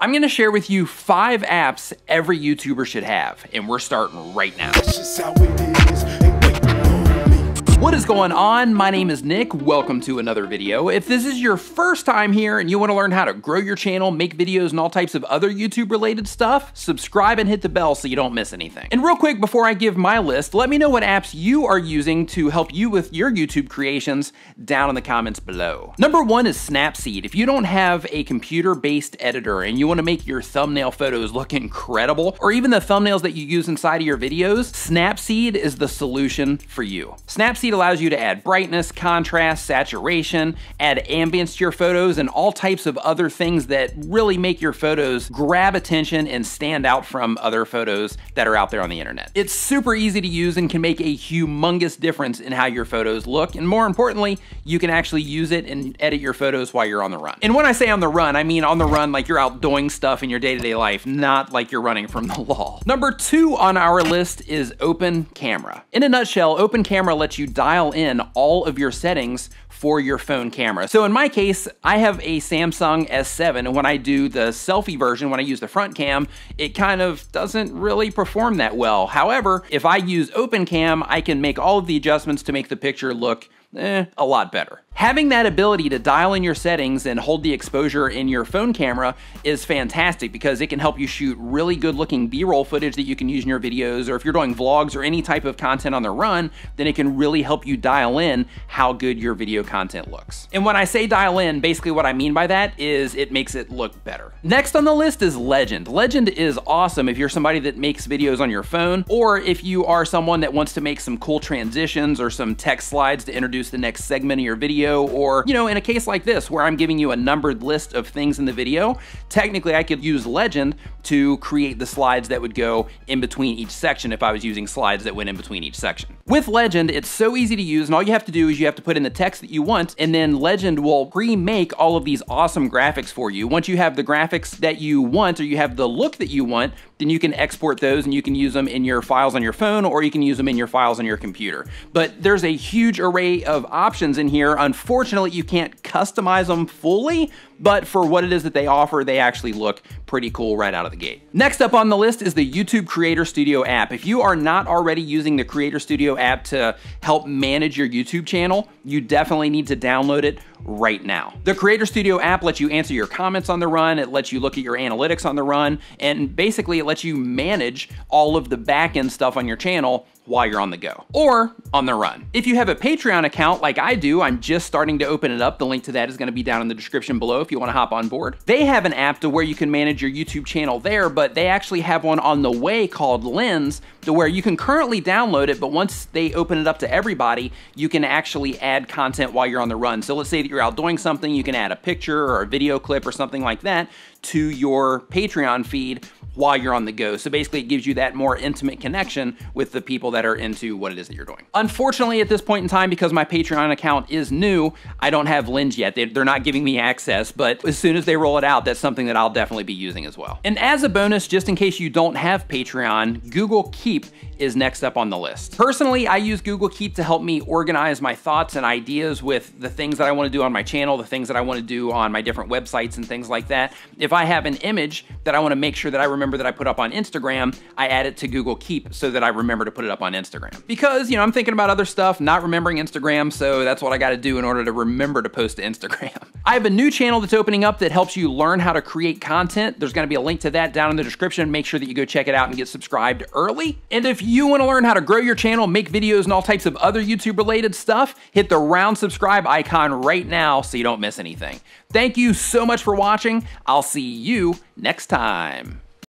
I'm gonna share with you five apps every YouTuber should have, and we're starting right now. What is going on? My name is Nick. Welcome to another video. If this is your first time here and you want to learn how to grow your channel, make videos, and all types of other YouTube related stuff, subscribe and hit the bell so you don't miss anything. And real quick, before I give my list, let me know what apps you are using to help you with your YouTube creations down in the comments below. Number one is Snapseed. If you don't have a computer based editor and you want to make your thumbnail photos look incredible, or even the thumbnails that you use inside of your videos, Snapseed is the solution for you. Snapseed Seed allows you to add brightness, contrast, saturation, add ambience to your photos, and all types of other things that really make your photos grab attention and stand out from other photos that are out there on the internet. It's super easy to use and can make a humongous difference in how your photos look, and more importantly, you can actually use it and edit your photos while you're on the run. And when I say on the run, I mean on the run like you're out doing stuff in your day-to-day -day life, not like you're running from the law. Number two on our list is Open Camera. In a nutshell, Open Camera lets you dial in all of your settings for your phone camera. So in my case, I have a Samsung S7 and when I do the selfie version, when I use the front cam, it kind of doesn't really perform that well. However, if I use open cam, I can make all of the adjustments to make the picture look eh, a lot better. Having that ability to dial in your settings and hold the exposure in your phone camera is fantastic because it can help you shoot really good looking B-roll footage that you can use in your videos or if you're doing vlogs or any type of content on the run, then it can really help you dial in how good your video content looks. And when I say dial in, basically what I mean by that is it makes it look better. Next on the list is Legend. Legend is awesome if you're somebody that makes videos on your phone or if you are someone that wants to make some cool transitions or some text slides to introduce produce the next segment of your video, or, you know, in a case like this where I'm giving you a numbered list of things in the video, technically I could use legend to create the slides that would go in between each section if I was using slides that went in between each section. With legend, it's so easy to use, and all you have to do is you have to put in the text that you want, and then legend will pre-make all of these awesome graphics for you. Once you have the graphics that you want, or you have the look that you want, then you can export those and you can use them in your files on your phone, or you can use them in your files on your computer. But there's a huge array of options in here. Unfortunately, you can't customize them fully, but for what it is that they offer, they actually look pretty cool right out of the gate. Next up on the list is the YouTube Creator Studio app. If you are not already using the Creator Studio app to help manage your YouTube channel, you definitely need to download it right now. The Creator Studio app lets you answer your comments on the run, it lets you look at your analytics on the run, and basically it lets you manage all of the backend stuff on your channel while you're on the go or on the run. If you have a Patreon account like I do, I'm just starting to open it up. The link to that is gonna be down in the description below if you wanna hop on board. They have an app to where you can manage manage your YouTube channel there, but they actually have one on the way called Lens to where you can currently download it, but once they open it up to everybody, you can actually add content while you're on the run. So let's say that you're out doing something, you can add a picture or a video clip or something like that to your Patreon feed while you're on the go. So basically it gives you that more intimate connection with the people that are into what it is that you're doing. Unfortunately, at this point in time, because my Patreon account is new, I don't have Lens yet. They, are not giving me access, but as soon as they roll it out, that's something that I'll definitely be using as well. And as a bonus, just in case you don't have Patreon, Google Keep is next up on the list. Personally, I use Google Keep to help me organize my thoughts and ideas with the things that I wanna do on my channel, the things that I wanna do on my different websites and things like that. If I have an image that I wanna make sure that I remember that I put up on Instagram, I add it to Google Keep so that I remember to put it up on Instagram. Because, you know, I'm thinking about other stuff, not remembering Instagram, so that's what I gotta do in order to remember to post to Instagram. I have a new channel that's opening up that helps you learn how to create content. There's gonna be a link to that down in the description. Make sure that you go check it out and get subscribed early. And if you you want to learn how to grow your channel, make videos, and all types of other YouTube related stuff, hit the round subscribe icon right now so you don't miss anything. Thank you so much for watching. I'll see you next time.